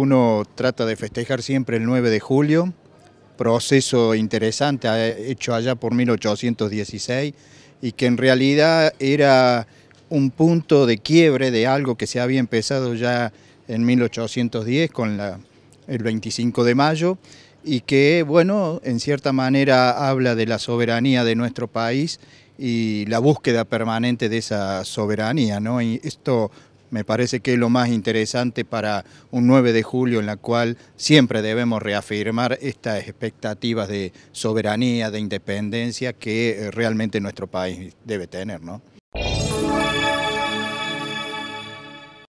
Uno trata de festejar siempre el 9 de julio, proceso interesante hecho allá por 1816 y que en realidad era un punto de quiebre de algo que se había empezado ya en 1810 con el 25 de mayo y que, bueno, en cierta manera habla de la soberanía de nuestro país y la búsqueda permanente de esa soberanía, ¿no? esto me parece que es lo más interesante para un 9 de julio en la cual siempre debemos reafirmar estas expectativas de soberanía, de independencia que eh, realmente nuestro país debe tener, ¿no?